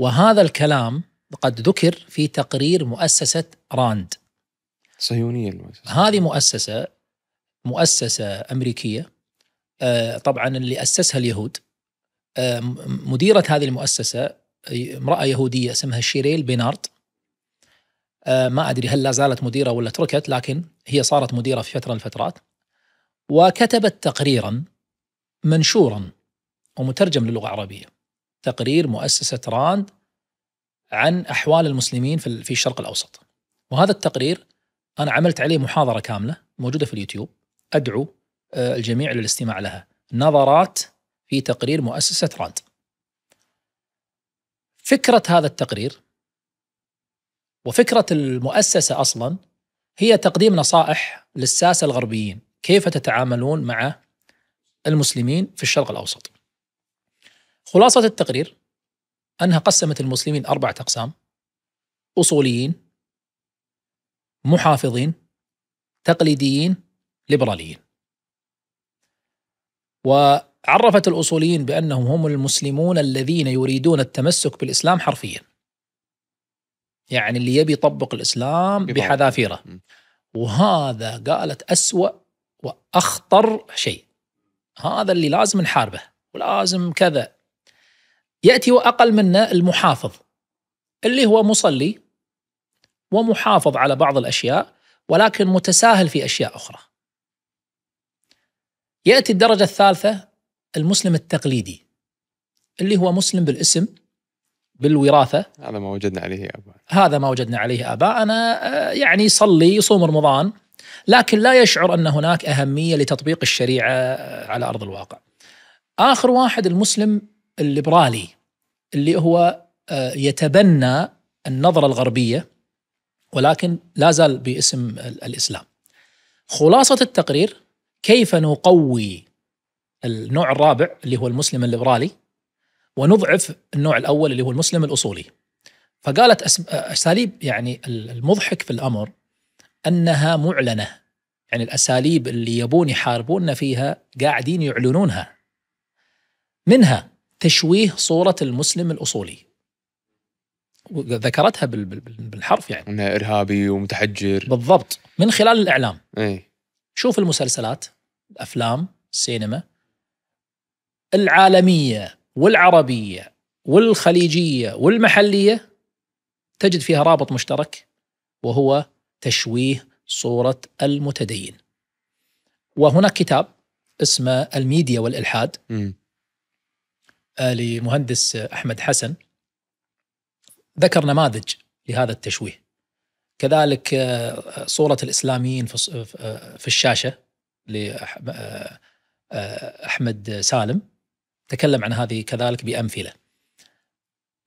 وهذا الكلام قد ذكر في تقرير مؤسسة راند صهيونية المؤسسة هذه مؤسسة مؤسسة أمريكية آه، طبعا اللي أسسها اليهود آه، مديرة هذه المؤسسة امرأة يهودية اسمها شيريل بينارد آه، ما أدري هل لا زالت مديرة ولا تركت لكن هي صارت مديرة في فترة من الفترات وكتبت تقريرا منشورا ومترجم للغة العربية تقرير مؤسسه راند عن احوال المسلمين في الشرق الاوسط. وهذا التقرير انا عملت عليه محاضره كامله موجوده في اليوتيوب ادعو آه، الجميع للاستماع لها. نظرات في تقرير مؤسسه راند. فكره هذا التقرير وفكره المؤسسه اصلا هي تقديم نصائح للساسه الغربيين كيف تتعاملون مع المسلمين في الشرق الاوسط. خلاصة التقرير أنها قسمت المسلمين أربعة أقسام أصوليين محافظين تقليديين ليبراليين وعرفت الأصوليين بأنهم هم المسلمون الذين يريدون التمسك بالإسلام حرفيا يعني اللي يبي يطبق الإسلام بحذافيره وهذا قالت أسوأ وأخطر شيء هذا اللي لازم نحاربه ولازم كذا يأتي وأقل منا المحافظ اللي هو مصلي ومحافظ على بعض الأشياء ولكن متساهل في أشياء أخرى يأتي الدرجة الثالثة المسلم التقليدي اللي هو مسلم بالاسم بالوراثة هذا ما وجدنا عليه آباء هذا ما وجدنا عليه انا آه، يعني يصلي يصوم رمضان لكن لا يشعر أن هناك أهمية لتطبيق الشريعة على أرض الواقع آخر واحد المسلم الليبرالي اللي هو آه، يتبنى النظرة الغربية ولكن لا زال باسم الإسلام خلاصة التقرير كيف نقوي النوع الرابع اللي هو المسلم الليبرالي ونضعف النوع الأول اللي هو المسلم الأصولي فقالت آه، أساليب يعني المضحك في الأمر أنها معلنة يعني الأساليب اللي يبون يحاربوننا فيها قاعدين يعلنونها منها تشويه صورة المسلم الأصولي ذكرتها بالحرف يعني انه ارهابي ومتحجر بالضبط من خلال الاعلام اي شوف المسلسلات الافلام السينما العالميه والعربيه والخليجيه والمحليه تجد فيها رابط مشترك وهو تشويه صوره المتدين وهناك كتاب اسمه الميديا والالحاد م. آه، لمهندس احمد حسن ذكر نماذج لهذا التشويه كذلك آه، صورة الإسلاميين في الشاشة لأحمد آه، سالم تكلم عن هذه كذلك بأمثلة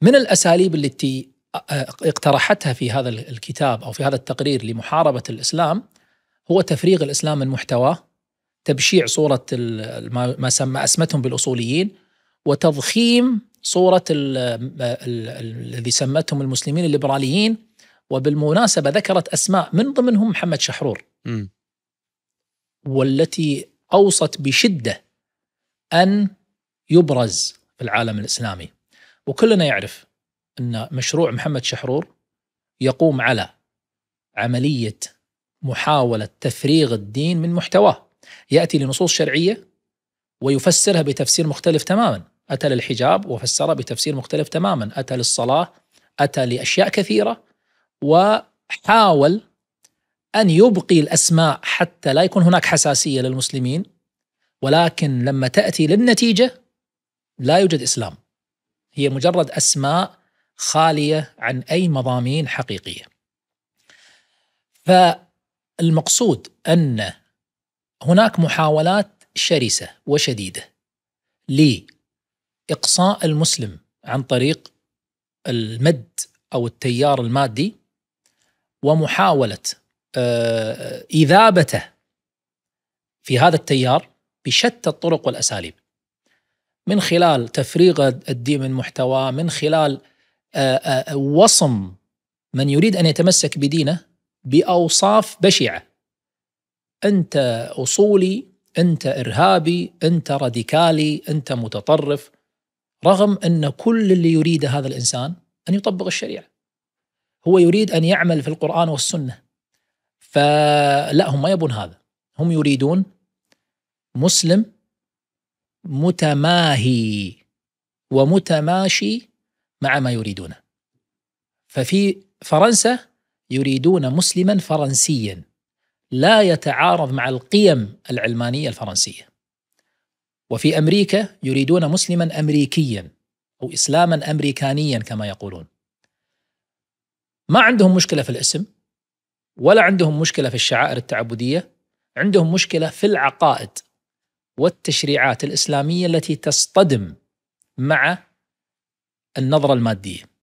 من الأساليب التي اقترحتها في هذا الكتاب أو في هذا التقرير لمحاربة الإسلام هو تفريغ الإسلام من محتواه تبشيع صورة ما سمى أسمتهم بالأصوليين وتضخيم صورة الذي سمتهم المسلمين الليبراليين وبالمناسبة ذكرت أسماء من ضمنهم محمد شحرور م. والتي أوصت بشدة أن يبرز في العالم الإسلامي وكلنا يعرف أن مشروع محمد شحرور يقوم على عملية محاولة تفريغ الدين من محتواه يأتي لنصوص شرعية ويفسرها بتفسير مختلف تماما أتى للحجاب وفسره بتفسير مختلف تماما أتى للصلاة أتى لأشياء كثيرة وحاول أن يبقي الأسماء حتى لا يكون هناك حساسية للمسلمين ولكن لما تأتي للنتيجة لا يوجد إسلام هي مجرد أسماء خالية عن أي مضامين حقيقية فالمقصود أن هناك محاولات شرسة وشديدة اقصاء المسلم عن طريق المد او التيار المادي ومحاوله آه، اذابته في هذا التيار بشتى الطرق والاساليب من خلال تفريغ الدين من محتواه من خلال آه، آه، وصم من يريد ان يتمسك بدينه باوصاف بشعه انت اصولي انت ارهابي انت راديكالي انت متطرف رغم أن كل اللي يريده هذا الإنسان أن يطبق الشريعة هو يريد أن يعمل في القرآن والسنة فلا هم ما يبون هذا هم يريدون مسلم متماهي ومتماشي مع ما يريدونه ففي فرنسا يريدون مسلما فرنسيا لا يتعارض مع القيم العلمانيه الفرنسيه وفي أمريكا يريدون مسلما أمريكيا أو إسلاما أمريكانيا كما يقولون ما عندهم مشكلة في الاسم ولا عندهم مشكلة في الشعائر التعبدية عندهم مشكلة في العقائد والتشريعات الإسلامية التي تصطدم مع النظرة المادية